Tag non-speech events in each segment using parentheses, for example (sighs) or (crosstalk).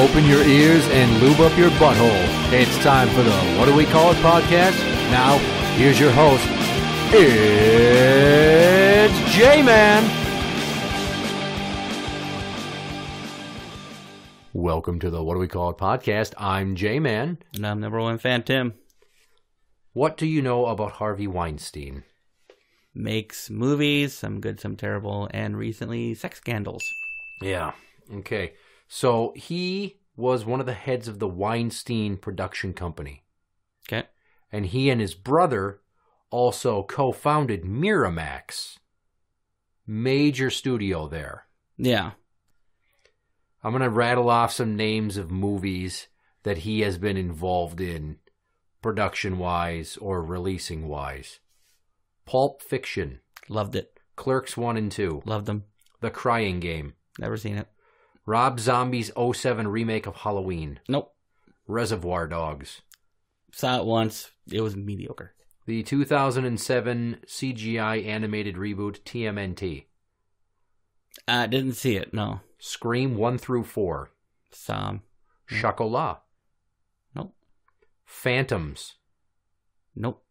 open your ears and lube up your butthole. It's time for the What Do We Call It podcast. Now, here's your host. It's J Man. Welcome to the What Do We Call It podcast. I'm J Man. And I'm number one fan Tim. What do you know about Harvey Weinstein? Makes movies, some good, some terrible, and recently sex scandals. Yeah. Okay. So he was one of the heads of the Weinstein production company. Okay. And he and his brother also co founded Miramax, major studio there. Yeah. I'm going to rattle off some names of movies that he has been involved in production wise or releasing wise Pulp Fiction. Loved it. Clerks 1 and 2. Loved them. The Crying Game. Never seen it. Rob Zombie's 07 remake of Halloween. Nope. Reservoir Dogs. Saw it once. It was mediocre. The 2007 CGI animated reboot TMNT. I didn't see it, no. Scream 1 through 4. Some. Chocolat. Nope. Phantoms. Nope.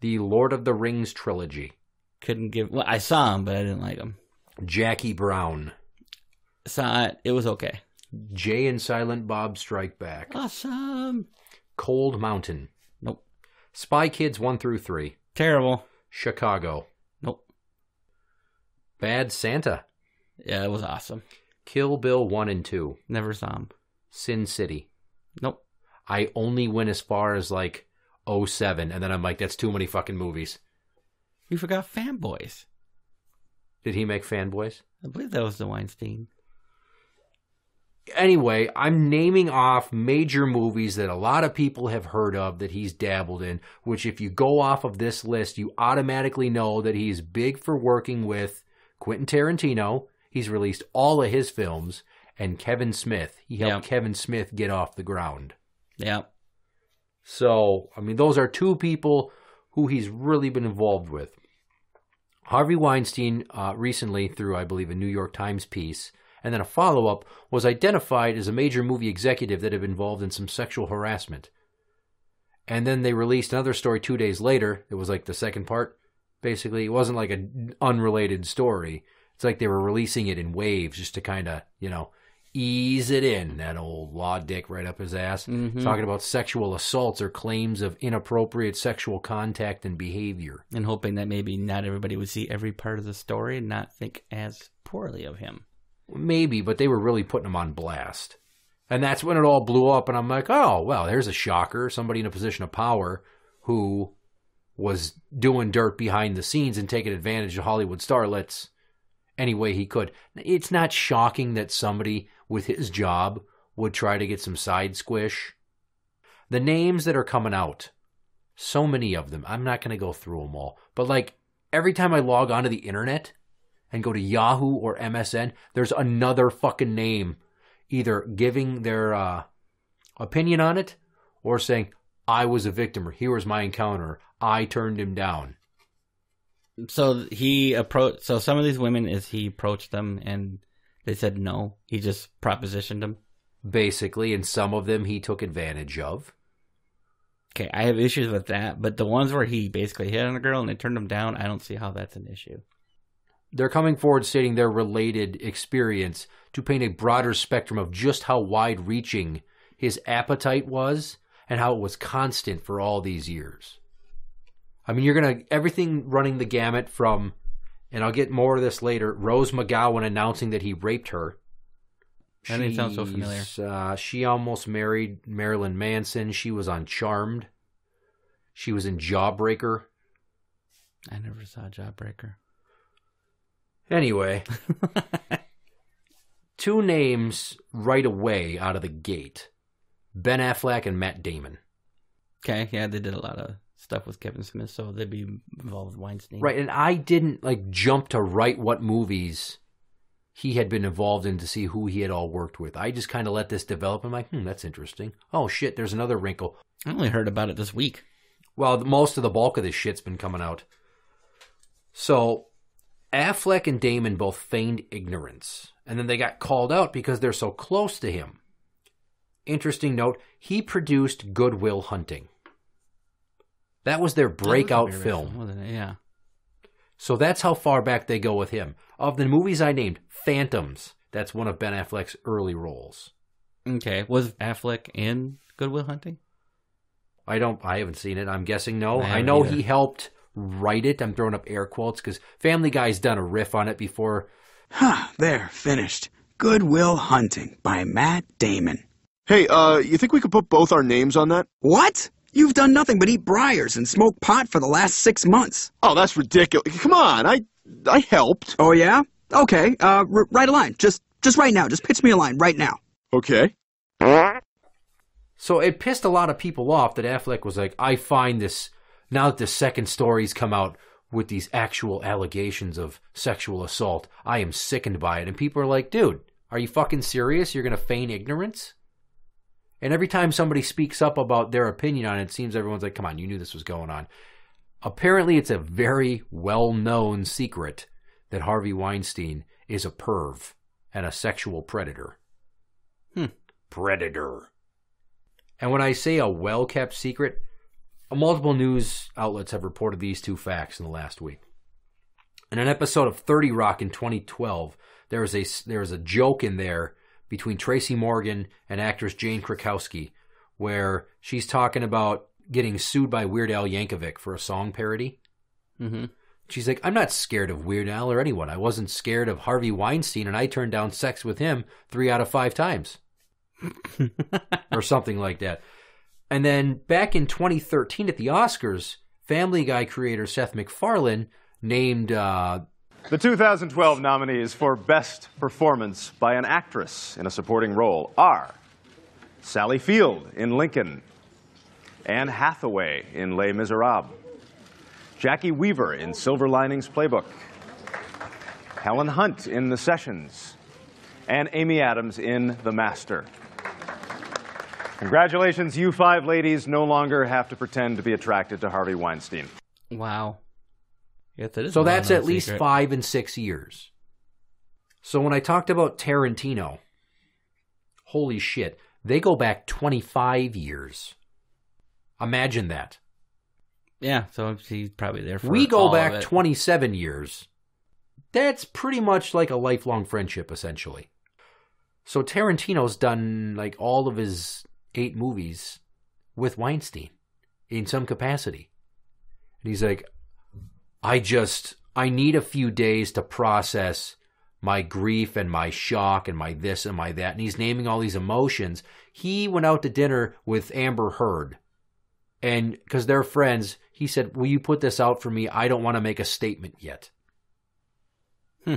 The Lord of the Rings trilogy. Couldn't give. Well, I saw them, but I didn't like them. Jackie Brown saw it. It was okay. Jay and Silent Bob Strike Back. Awesome. Cold Mountain. Nope. Spy Kids 1 through 3. Terrible. Chicago. Nope. Bad Santa. Yeah, it was awesome. Kill Bill 1 and 2. Never saw him. Sin City. Nope. I only went as far as like 07, and then I'm like, that's too many fucking movies. You forgot Fanboys. Did he make Fanboys? I believe that was the Weinstein anyway, I'm naming off major movies that a lot of people have heard of that he's dabbled in, which if you go off of this list, you automatically know that he's big for working with Quentin Tarantino. He's released all of his films and Kevin Smith. He helped Kevin Smith get off the ground. Yeah. So, I mean, those are two people who he's really been involved with. Harvey Weinstein uh, recently, through, I believe, a New York Times piece, and then a follow up, was identified as a major movie executive that had been involved in some sexual harassment. And then they released another story two days later. It was like the second part. Basically, it wasn't like an unrelated story. It's like they were releasing it in waves just to kind of, you know, ease it in. That old law dick right up his ass. Mm-hmm. Talking about sexual assaults or claims of inappropriate sexual contact and behavior. And hoping that maybe not everybody would see every part of the story and not think as poorly of him. Maybe, but they were really putting him on blast. And that's when it all blew up. And I'm like, oh, well, there's a shocker. Somebody in a position of power who was doing dirt behind the scenes and taking advantage of Hollywood starlets any way he could. It's not shocking that somebody with his job would try to get some side squish. The names that are coming out, so many of them, I'm not going to go through them all, but like every time I log onto the internet, and go to Yahoo or MSN, there's another fucking name either giving their uh, opinion on it or saying, I was a victim or here was my encounter. I turned him down. So he approached, so some of these women is he approached them and they said no. He just propositioned them. Basically, and some of them he took advantage of. Okay, I have issues with that, but the ones where he basically hit on a girl and they turned him down, I don't see how that's an issue. They're coming forward stating their related experience to paint a broader spectrum of just how wide reaching his appetite was and how it was constant for all these years. I mean, you're going to, everything running the gamut from, and I'll get more of this later, Rose McGowan announcing that he raped her. That name sounds so familiar. Uh, she almost married Marilyn Manson. She was on Charmed. She was in Jawbreaker. I never saw Jawbreaker. Anyway, (laughs) two names right away out of the gate Ben Affleck and Matt Damon. Okay, yeah, they did a lot of stuff with Kevin Smith, so they'd be involved with Weinstein. Right, and I didn't like jump to write what movies he had been involved in to see who he had all worked with. I just kind of let this develop. I'm like, hmm, that's interesting. Oh shit, there's another wrinkle. I only heard about it this week. Well, most of the bulk of this shit's been coming out. So Affleck and Damon both feigned ignorance, and then they got called out because they're so close to him. Interesting note, he produced Goodwill Hunting. That was their breakout was film. film. Wasn't it? Yeah. So that's how far back they go with him. Of the movies I named, Phantoms, that's one of Ben Affleck's early roles. Okay. Was Affleck in Goodwill Hunting? I don't I haven't seen it. I'm guessing no. I, I know either. he helped write it. I'm throwing up air quotes because Family Guy's done a riff on it before. Huh, there, finished. Goodwill Hunting by Matt Damon. Hey, uh, you think we could put both our names on that? What? You've done nothing but eat briars and smoke pot for the last six months. Oh, that's ridiculous. Come on, I, I helped. Oh, yeah? Okay, uh, write a line. Just, just right now. Just pitch me a line right now. Okay. So it pissed a lot of people off that Affleck was like, I find this now that the second story's come out with these actual allegations of sexual assault, I am sickened by it. And people are like, dude, are you fucking serious? You're going to feign ignorance? And every time somebody speaks up about their opinion on it, it seems everyone's like, come on, you knew this was going on. Apparently, it's a very well known secret that Harvey Weinstein is a perv and a sexual predator. Hmm. Predator. And when I say a well kept secret, Multiple news outlets have reported these two facts in the last week. In an episode of 30 Rock in 2012, there was a, there was a joke in there between Tracy Morgan and actress Jane Krakowski where she's talking about getting sued by Weird Al Yankovic for a song parody. Mm-hmm. She's like, I'm not scared of Weird Al or anyone. I wasn't scared of Harvey Weinstein, and I turned down sex with him three out of five times. (laughs) or something like that. And then back in 2013 at the Oscars, Family Guy creator Seth MacFarlane named. Uh, the 2012 nominees for Best Performance by an Actress in a Supporting Role are Sally Field in Lincoln, Anne Hathaway in Les Miserables, Jackie Weaver in Silver Linings Playbook, Helen Hunt in The Sessions, and Amy Adams in The Master. Congratulations, you five ladies no longer have to pretend to be attracted to Harvey Weinstein. Wow. Yeah, that is so that's at least secret. five and six years. So when I talked about Tarantino, holy shit, they go back 25 years. Imagine that. Yeah, so he's probably there for. We go back 27 years. That's pretty much like a lifelong friendship, essentially. So Tarantino's done like all of his eight movies with Weinstein in some capacity. And he's like, I just, I need a few days to process my grief and my shock and my this and my that. And he's naming all these emotions. He went out to dinner with Amber Heard. And because they're friends, he said, Will you put this out for me? I don't want to make a statement yet. Hmm.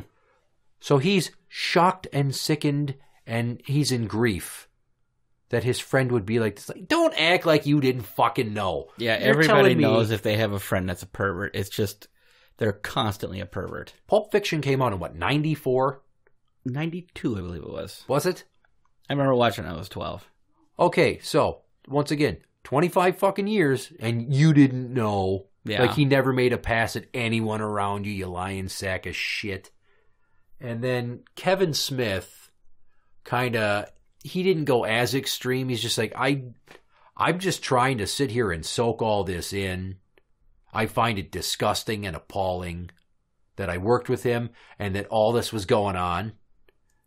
So he's shocked and sickened and he's in grief that his friend would be like, like don't act like you didn't fucking know. Yeah, You're everybody knows me. if they have a friend that's a pervert. It's just they're constantly a pervert. Pulp Fiction came out in what, 94? 92, I believe it was. Was it? I remember watching I was 12. Okay, so once again, 25 fucking years and you didn't know. Yeah. Like he never made a pass at anyone around you, you lying sack of shit. And then Kevin Smith kind of he didn't go as extreme. He's just like I I'm just trying to sit here and soak all this in. I find it disgusting and appalling that I worked with him and that all this was going on.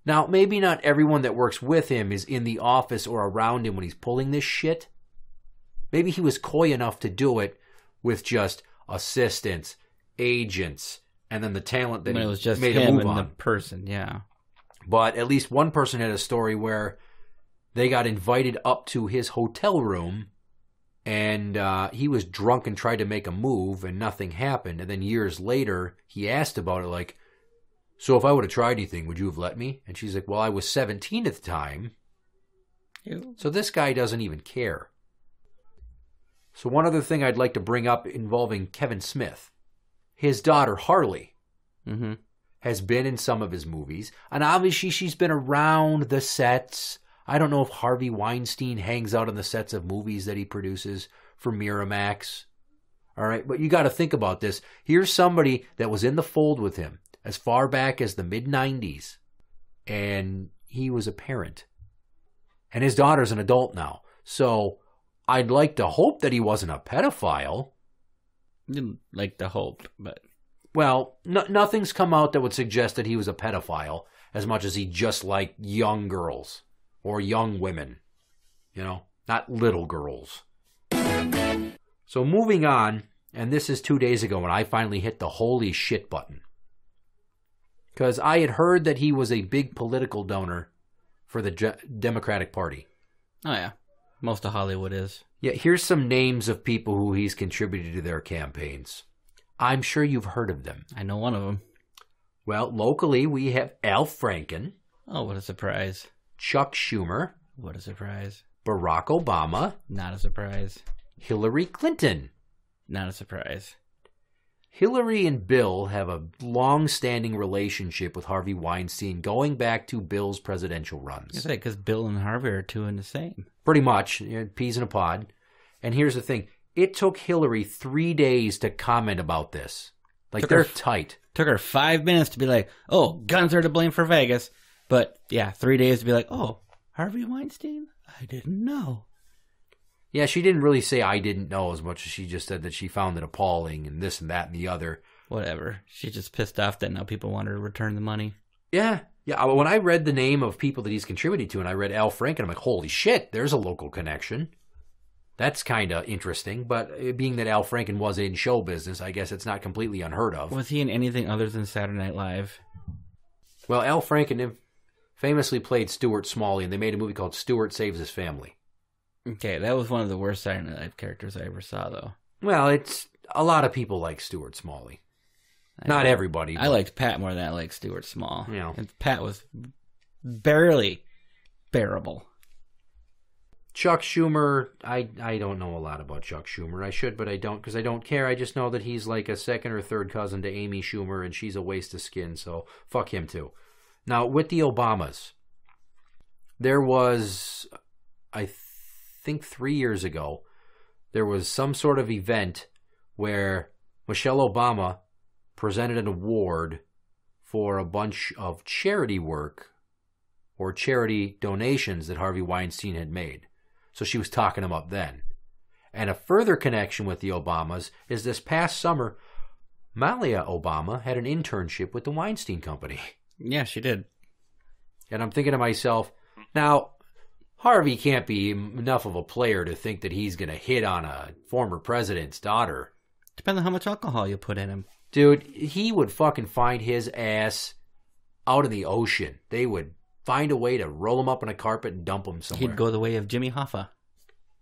Now, maybe not everyone that works with him is in the office or around him when he's pulling this shit. Maybe he was coy enough to do it with just assistants, agents, and then the talent that he was just made him a move and on. the person. Yeah, but at least one person had a story where they got invited up to his hotel room and uh, he was drunk and tried to make a move and nothing happened. And then years later, he asked about it, like, So if I would have tried anything, would you have let me? And she's like, Well, I was 17 at the time. Ew. So this guy doesn't even care. So, one other thing I'd like to bring up involving Kevin Smith his daughter, Harley. Mm-hmm has been in some of his movies, and obviously she's been around the sets. I don't know if Harvey Weinstein hangs out on the sets of movies that he produces for Miramax. All right, but you got to think about this. Here's somebody that was in the fold with him as far back as the mid 90s, and he was a parent. And his daughter's an adult now. So I'd like to hope that he wasn't a pedophile. Didn't like to hope, but well, no, nothing's come out that would suggest that he was a pedophile as much as he just liked young girls or young women, you know, not little girls. So moving on, and this is two days ago when I finally hit the holy shit button. Because I had heard that he was a big political donor for the Democratic Party. Oh, yeah. Most of Hollywood is. Yeah, here's some names of people who he's contributed to their campaigns. I'm sure you've heard of them. I know one of them. Well, locally we have Al Franken. Oh, what a surprise. Chuck Schumer. What a surprise. Barack Obama. Not a surprise. Hillary Clinton. Not a surprise. Hillary and Bill have a long standing relationship with Harvey Weinstein going back to Bill's presidential runs. Because Bill and Harvey are two and the same. Pretty much. Peas in a pod. And here's the thing it took Hillary three days to comment about this. Like took they're her, tight. Took her five minutes to be like, "Oh, guns are to blame for Vegas," but yeah, three days to be like, "Oh, Harvey Weinstein, I didn't know." Yeah, she didn't really say I didn't know as much as she just said that she found it appalling and this and that and the other. Whatever. She just pissed off that now people want her to return the money. Yeah, yeah, when I read the name of people that he's contributed to, and I read Al Franken, I'm like, holy shit, there's a local connection. That's kind of interesting, but eh, being that Al Franken was in show business, I guess it's not completely unheard of. Was he in anything other than Saturday Night Live? Well, Al Franken famously played Stuart Smalley, and they made a movie called Stuart Saves His Family. Okay, that was one of the worst Saturday Night Live characters I ever saw, though. Well, it's a lot of people like Stuart Smalley. I Not know. everybody. I liked Pat more than I liked Stuart Small. Yeah, And Pat was barely bearable. Chuck Schumer, I I don't know a lot about Chuck Schumer. I should, but I don't because I don't care. I just know that he's like a second or third cousin to Amy Schumer, and she's a waste of skin. So fuck him too. Now with the Obamas, there was, I think three years ago, there was some sort of event where Michelle Obama presented an award for a bunch of charity work or charity donations that Harvey Weinstein had made so she was talking him up then. And a further connection with the Obamas is this past summer, Malia Obama had an internship with the Weinstein Company. Yeah, she did. And I'm thinking to myself, now, Harvey can't be enough of a player to think that he's going to hit on a former president's daughter. Depends on how much alcohol you put in him. Dude, he would fucking find his ass out in the ocean. They would find a way to roll him up on a carpet and dump him somewhere. He'd go the way of Jimmy Hoffa.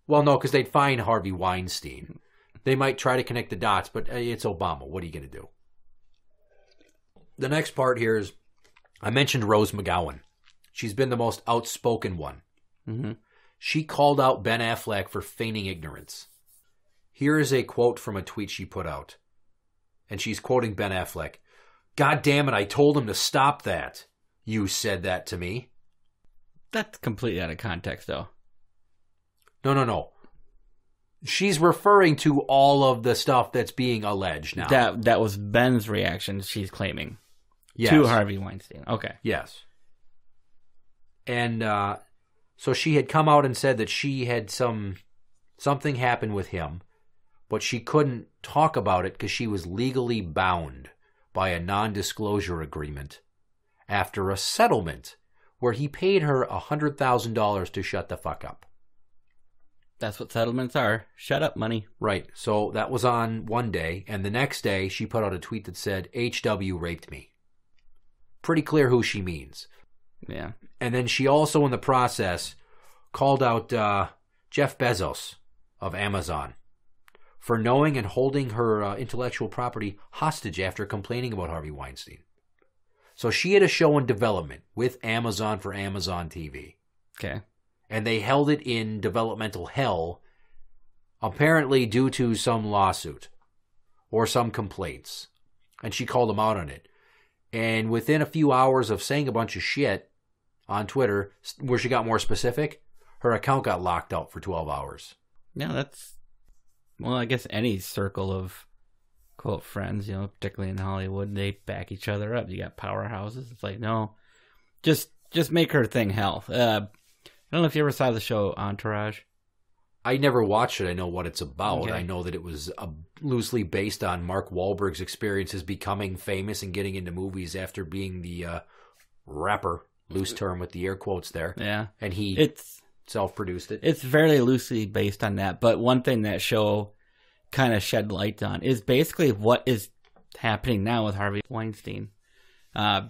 Well, no, because they'd find Harvey Weinstein. They might try to connect the dots, but it's Obama. What are you going to do? The next part here is I mentioned Rose McGowan. She's been the most outspoken one. Mm-hmm. She called out Ben Affleck for feigning ignorance. Here is a quote from a tweet she put out. And she's quoting Ben Affleck God damn it, I told him to stop that. You said that to me. That's completely out of context, though. No, no, no. She's referring to all of the stuff that's being alleged now. That that was Ben's reaction. She's claiming yes. to Harvey Weinstein. Okay. Yes. And uh, so she had come out and said that she had some something happened with him, but she couldn't talk about it because she was legally bound by a non-disclosure agreement after a settlement where he paid her $100,000 to shut the fuck up. That's what settlements are. Shut up, money. Right. So that was on one day. And the next day, she put out a tweet that said, HW raped me. Pretty clear who she means. Yeah. And then she also, in the process, called out uh, Jeff Bezos of Amazon for knowing and holding her uh, intellectual property hostage after complaining about Harvey Weinstein. So she had a show in development with Amazon for Amazon TV. Okay. And they held it in developmental hell, apparently due to some lawsuit or some complaints. And she called them out on it. And within a few hours of saying a bunch of shit on Twitter, where she got more specific, her account got locked out for 12 hours. Yeah, that's well, I guess any circle of quote friends, you know, particularly in Hollywood, they back each other up. You got powerhouses. It's like no, just just make her thing health. Uh, I don't know if you ever saw the show Entourage. I never watched it. I know what it's about. Okay. I know that it was uh, loosely based on Mark Wahlberg's experiences becoming famous and getting into movies after being the uh, rapper, loose term with the air quotes there. Yeah, and he it's self-produced it. It's fairly loosely based on that. But one thing that show kind of shed light on is basically what is happening now with Harvey Weinstein. Uh,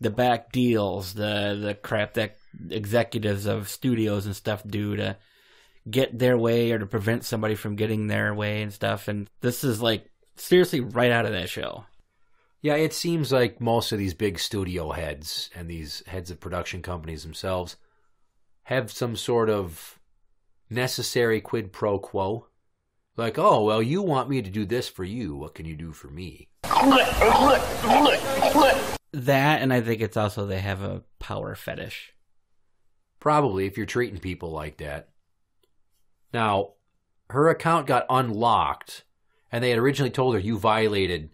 the back deals, the the crap that executives of studios and stuff do to get their way or to prevent somebody from getting their way and stuff. And this is like seriously right out of that show. Yeah, it seems like most of these big studio heads and these heads of production companies themselves have some sort of necessary quid pro quo like, oh, well, you want me to do this for you. What can you do for me? That, and I think it's also they have a power fetish. Probably, if you're treating people like that. Now, her account got unlocked, and they had originally told her, you violated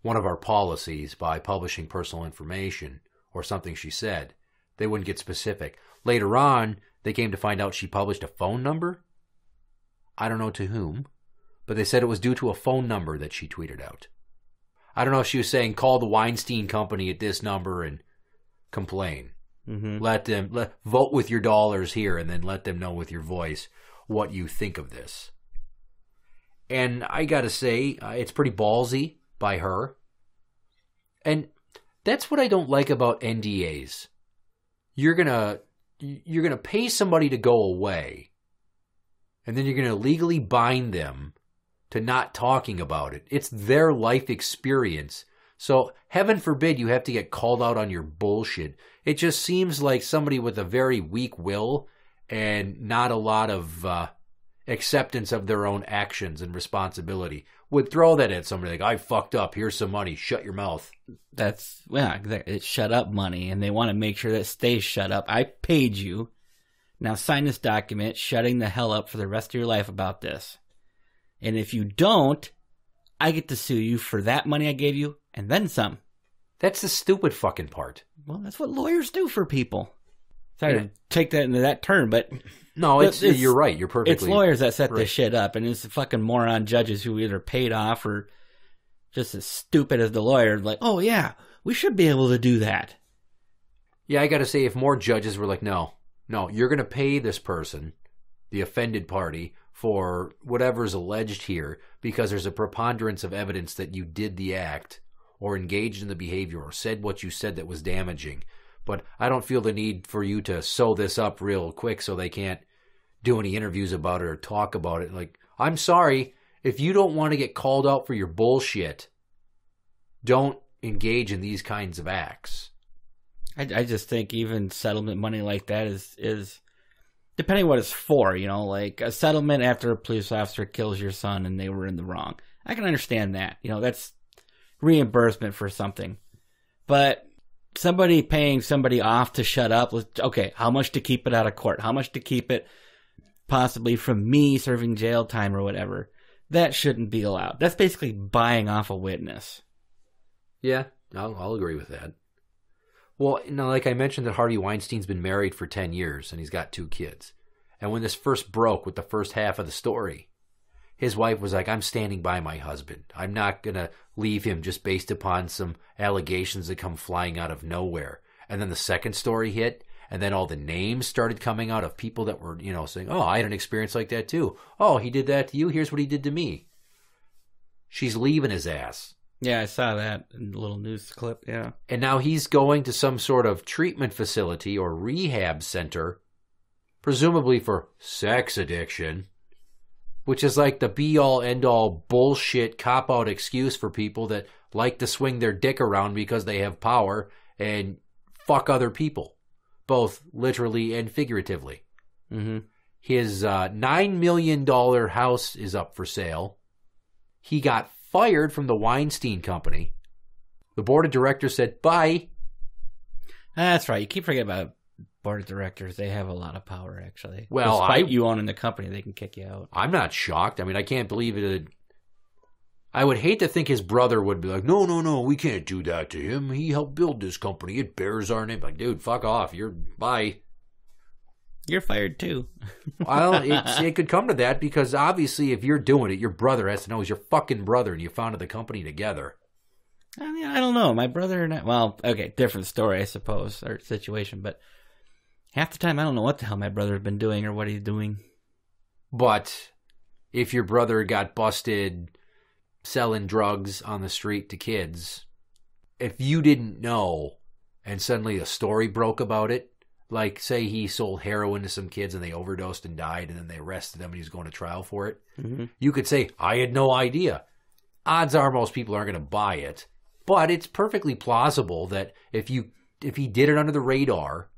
one of our policies by publishing personal information or something she said. They wouldn't get specific. Later on, they came to find out she published a phone number. I don't know to whom but they said it was due to a phone number that she tweeted out. I don't know if she was saying call the Weinstein Company at this number and complain. Mm-hmm. Let them let, vote with your dollars here, and then let them know with your voice what you think of this. And I gotta say, uh, it's pretty ballsy by her. And that's what I don't like about NDAs. You're gonna you're gonna pay somebody to go away, and then you're gonna legally bind them to not talking about it. It's their life experience. So, heaven forbid you have to get called out on your bullshit. It just seems like somebody with a very weak will and not a lot of uh, acceptance of their own actions and responsibility would throw that at somebody like, I fucked up. Here's some money. Shut your mouth. That's, yeah, it's shut up money. And they want to make sure that stays shut up. I paid you. Now sign this document shutting the hell up for the rest of your life about this. And if you don't, I get to sue you for that money I gave you and then some. That's the stupid fucking part. Well, that's what lawyers do for people. Sorry yeah. to take that into that turn, but no, it's, it's you're right. You're perfectly. It's lawyers that set right. this shit up, and it's the fucking moron judges who either paid off or just as stupid as the lawyer. Like, oh yeah, we should be able to do that. Yeah, I got to say, if more judges were like, no, no, you're going to pay this person, the offended party, for whatever's alleged here because there's a preponderance of evidence that you did the act or engaged in the behavior or said what you said that was damaging. But I don't feel the need for you to sew this up real quick so they can't do any interviews about it or talk about it. Like, I'm sorry, if you don't want to get called out for your bullshit, don't engage in these kinds of acts. I, I just think even settlement money like that is is depending what it's for, you know, like a settlement after a police officer kills your son and they were in the wrong. I can understand that. You know, that's reimbursement for something. But somebody paying somebody off to shut up, okay, how much to keep it out of court? How much to keep it possibly from me serving jail time or whatever? That shouldn't be allowed. That's basically buying off a witness. Yeah, I'll, I'll agree with that. Well, you know, like I mentioned, that Harvey Weinstein's been married for 10 years and he's got two kids. And when this first broke with the first half of the story, his wife was like, I'm standing by my husband. I'm not going to leave him just based upon some allegations that come flying out of nowhere. And then the second story hit, and then all the names started coming out of people that were, you know, saying, Oh, I had an experience like that too. Oh, he did that to you. Here's what he did to me. She's leaving his ass. Yeah, I saw that little news clip. Yeah. And now he's going to some sort of treatment facility or rehab center, presumably for sex addiction, which is like the be all end all bullshit cop out excuse for people that like to swing their dick around because they have power and fuck other people, both literally and figuratively. Mm -hmm. His uh, $9 million house is up for sale. He got fired from the Weinstein Company. The board of directors said, bye. That's right. You keep forgetting about board of directors. They have a lot of power, actually. Well, Despite I, you owning the company, they can kick you out. I'm not shocked. I mean, I can't believe it. I would hate to think his brother would be like, no, no, no, we can't do that to him. He helped build this company. It bears our name. Like, dude, fuck off. You're bye you're fired too. (laughs) well, it, it, could come to that because obviously, if you're doing it, your brother has to know he's your fucking brother, and you founded the company together. I mean, I don't know. My brother and I, well, okay, different story, I suppose, or situation, but half the time, I don't know what the hell my brother's been doing or what he's doing. But if your brother got busted selling drugs on the street to kids, if you didn't know and suddenly a story broke about it, like say he sold heroin to some kids and they overdosed and died and then they arrested him and he's going to trial for it mm-hmm. you could say i had no idea odds are most people aren't going to buy it but it's perfectly plausible that if you if he did it under the radar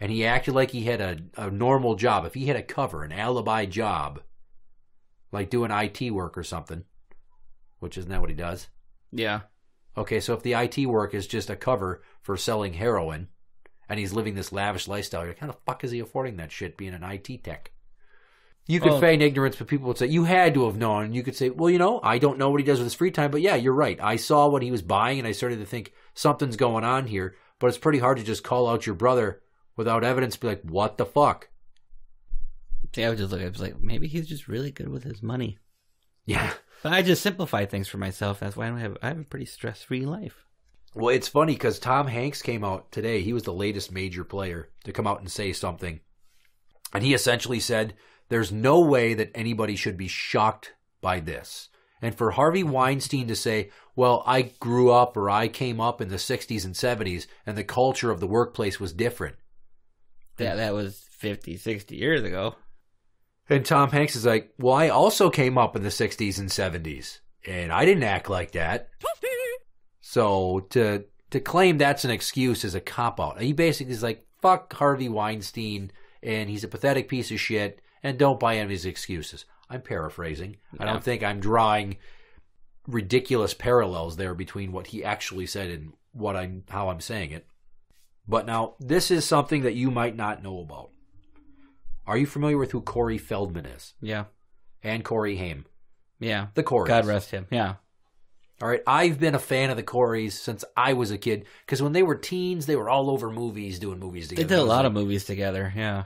and he acted like he had a, a normal job if he had a cover an alibi job like doing it work or something which isn't that what he does yeah okay so if the it work is just a cover for selling heroin and he's living this lavish lifestyle. Like, how the fuck is he affording that shit being an IT tech? You could feign ignorance, but people would say, you had to have known. And you could say, well, you know, I don't know what he does with his free time, but yeah, you're right. I saw what he was buying and I started to think something's going on here, but it's pretty hard to just call out your brother without evidence be like, what the fuck? See, I was just looking, I was like, maybe he's just really good with his money. Yeah. But I just simplify things for myself. That's why I don't have, I have a pretty stress free life. Well, it's funny because Tom Hanks came out today. He was the latest major player to come out and say something. And he essentially said, There's no way that anybody should be shocked by this. And for Harvey Weinstein to say, Well, I grew up or I came up in the 60s and 70s and the culture of the workplace was different. Yeah, that was 50, 60 years ago. And Tom Hanks is like, Well, I also came up in the 60s and 70s and I didn't act like that. So to to claim that's an excuse is a cop out. He basically is like, fuck Harvey Weinstein, and he's a pathetic piece of shit, and don't buy any of his excuses. I'm paraphrasing. Yeah. I don't think I'm drawing ridiculous parallels there between what he actually said and what I'm how I'm saying it. But now this is something that you might not know about. Are you familiar with who Corey Feldman is? Yeah. And Corey Haim. Yeah. The Corey. God rest him. Yeah. All right, I've been a fan of the Coreys since I was a kid because when they were teens, they were all over movies doing movies together. They did a lot like, of movies together, yeah.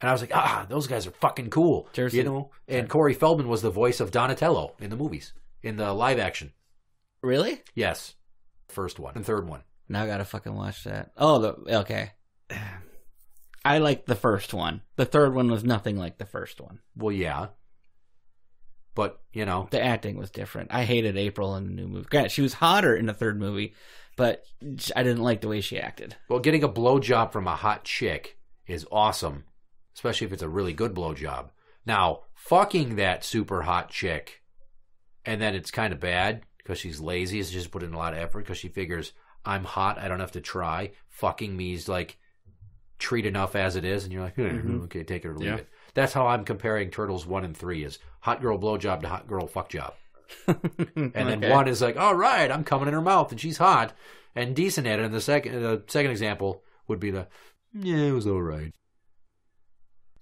And I was like, ah, those guys are fucking cool, Jersey. you know. And Corey Feldman was the voice of Donatello in the movies, in the live action. Really? Yes, first one and third one. Now I gotta fucking watch that. Oh, the, okay. (sighs) I like the first one. The third one was nothing like the first one. Well, yeah, but you know the acting was different. I hated April in the new movie. Granted, she was hotter in the third movie, but I didn't like the way she acted. Well, getting a blowjob from a hot chick is awesome, especially if it's a really good blowjob. Now, fucking that super hot chick, and then it's kind of bad because she's lazy. She's just put in a lot of effort because she figures I'm hot. I don't have to try. Fucking is like treat enough as it is, and you're like, hmm, mm-hmm. okay, take it or leave yeah. it. That's how I'm comparing Turtles one and three is hot girl blowjob to hot girl fuck job. (laughs) and then okay. one is like, all right, I'm coming in her mouth and she's hot and decent at it. And the second, the second example would be the, yeah, it was all right.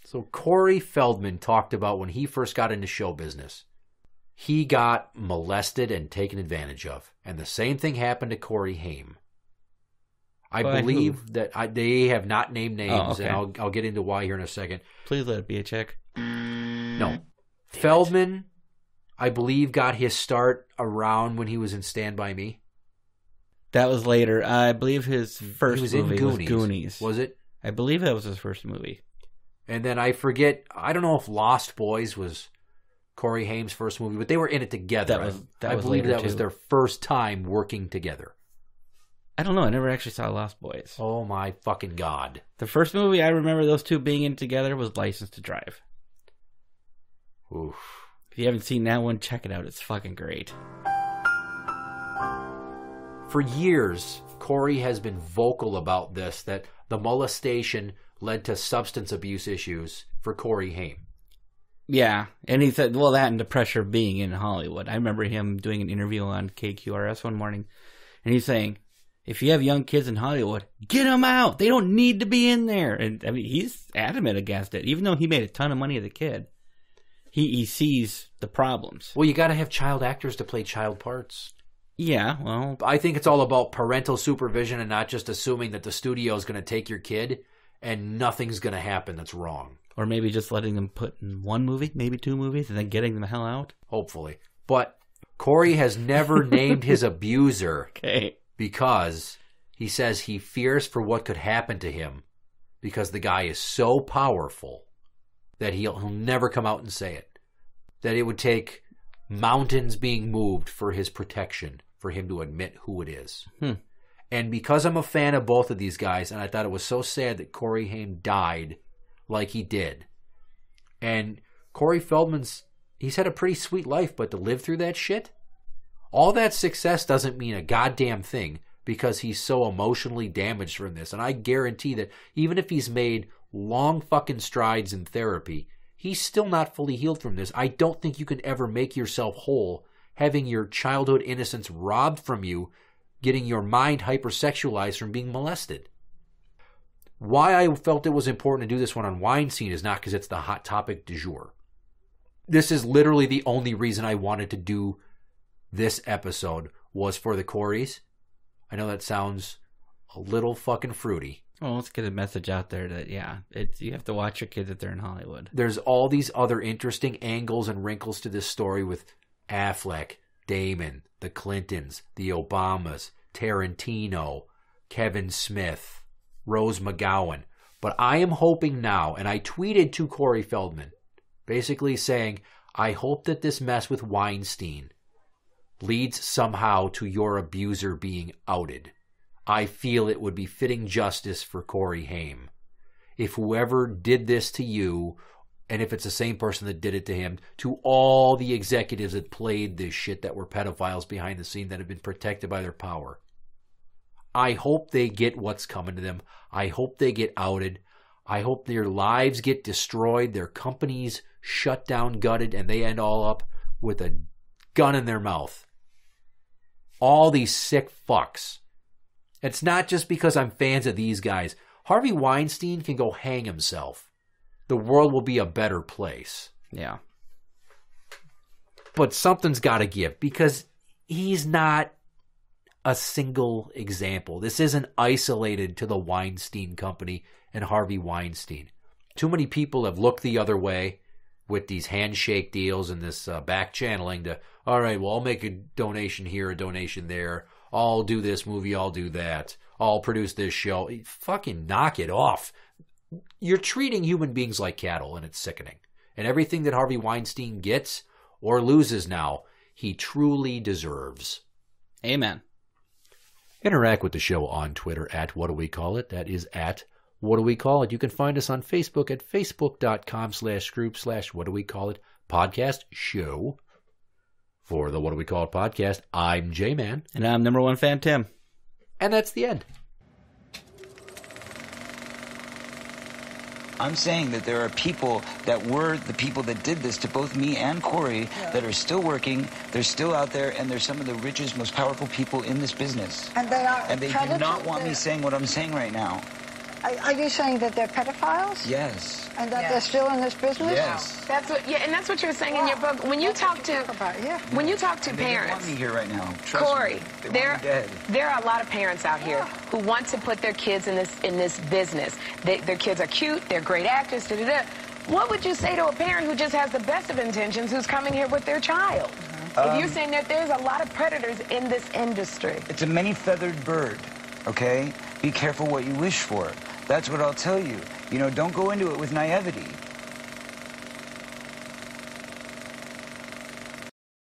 So Corey Feldman talked about when he first got into show business. He got molested and taken advantage of. And the same thing happened to Corey Haim. I By believe who? that I, they have not named oh, names, oh, okay. and I'll, I'll get into why here in a second. Please let it be a chick. No, Damn Feldman, it. I believe, got his start around when he was in Stand By Me. That was later. I believe his first was movie Goonies. was Goonies. Was it? I believe that was his first movie. And then I forget. I don't know if Lost Boys was Corey Haim's first movie, but they were in it together. That was, that I, was I believe that too. was their first time working together. I don't know. I never actually saw Lost Boys. Oh my fucking god! The first movie I remember those two being in together was License to Drive. Oof! If you haven't seen that one, check it out. It's fucking great. For years, Corey has been vocal about this that the molestation led to substance abuse issues for Corey Haim. Yeah, and he said, well, that and the pressure of being in Hollywood. I remember him doing an interview on KQRS one morning, and he's saying, if you have young kids in Hollywood, get them out. They don't need to be in there. And I mean, he's adamant against it, even though he made a ton of money as a kid. He he sees the problems. Well, you got to have child actors to play child parts. Yeah, well, I think it's all about parental supervision and not just assuming that the studio is going to take your kid and nothing's going to happen that's wrong. Or maybe just letting them put in one movie, maybe two movies, and then getting them the hell out. Hopefully, but Corey has never (laughs) named his abuser. Okay because he says he fears for what could happen to him because the guy is so powerful that he'll, he'll never come out and say it. That it would take mountains being moved for his protection for him to admit who it is. Hmm. And because I'm a fan of both of these guys, and I thought it was so sad that Corey Haim died like he did. And Corey Feldman's, he's had a pretty sweet life, but to live through that shit, all that success doesn't mean a goddamn thing because he's so emotionally damaged from this. And I guarantee that even if he's made long fucking strides in therapy, he's still not fully healed from this. I don't think you can ever make yourself whole having your childhood innocence robbed from you, getting your mind hypersexualized from being molested. Why I felt it was important to do this one on Weinstein is not because it's the hot topic du jour. This is literally the only reason I wanted to do this episode was for the Corys. I know that sounds a little fucking fruity. Well, let's get a message out there that yeah, you have to watch your kids if they're in Hollywood. There's all these other interesting angles and wrinkles to this story with Affleck, Damon, the Clintons, the Obamas, Tarantino, Kevin Smith, Rose McGowan. But I am hoping now, and I tweeted to Corey Feldman, basically saying, I hope that this mess with Weinstein leads somehow to your abuser being outed. I feel it would be fitting justice for Corey Haim. If whoever did this to you, and if it's the same person that did it to him, to all the executives that played this shit that were pedophiles behind the scene that have been protected by their power. I hope they get what's coming to them. I hope they get outed. I hope their lives get destroyed, their companies shut down, gutted, and they end all up with a gun in their mouth all these sick fucks. It's not just because I'm fans of these guys. Harvey Weinstein can go hang himself. The world will be a better place. Yeah. But something's got to give because he's not a single example. This isn't isolated to the Weinstein Company and Harvey Weinstein. Too many people have looked the other way with these handshake deals and this uh, back channeling to, all right, well, I'll make a donation here, a donation there. I'll do this movie, I'll do that. I'll produce this show. Fucking knock it off. You're treating human beings like cattle, and it's sickening. And everything that Harvey Weinstein gets or loses now, he truly deserves. Amen. Interact with the show on Twitter at what do we call it? That is at what do we call it? You can find us on Facebook at facebook.com slash group slash what do we call it podcast show. For the What Do We Call It podcast, I'm J Man. And I'm number one fan Tim. And that's the end. I'm saying that there are people that were the people that did this to both me and Corey yeah. that are still working. They're still out there, and they're some of the richest, most powerful people in this business. And they are. And they do not want me saying what I'm saying right now. Are you saying that they're pedophiles? Yes. And that yes. they're still in this business? Yes. That's what. Yeah, and that's what you're saying wow. in your book. When you that's talk to, talk about, yeah. When you talk to they parents, want me here right now. Trust Corey, me. They there, there are a lot of parents out here yeah. who want to put their kids in this in this business. They, their kids are cute. They're great actors. Da, da, da. What would you say to a parent who just has the best of intentions, who's coming here with their child? Mm -hmm. If um, you're saying that there's a lot of predators in this industry, it's a many-feathered bird. Okay be careful what you wish for. That's what I'll tell you. You know, don't go into it with naivety.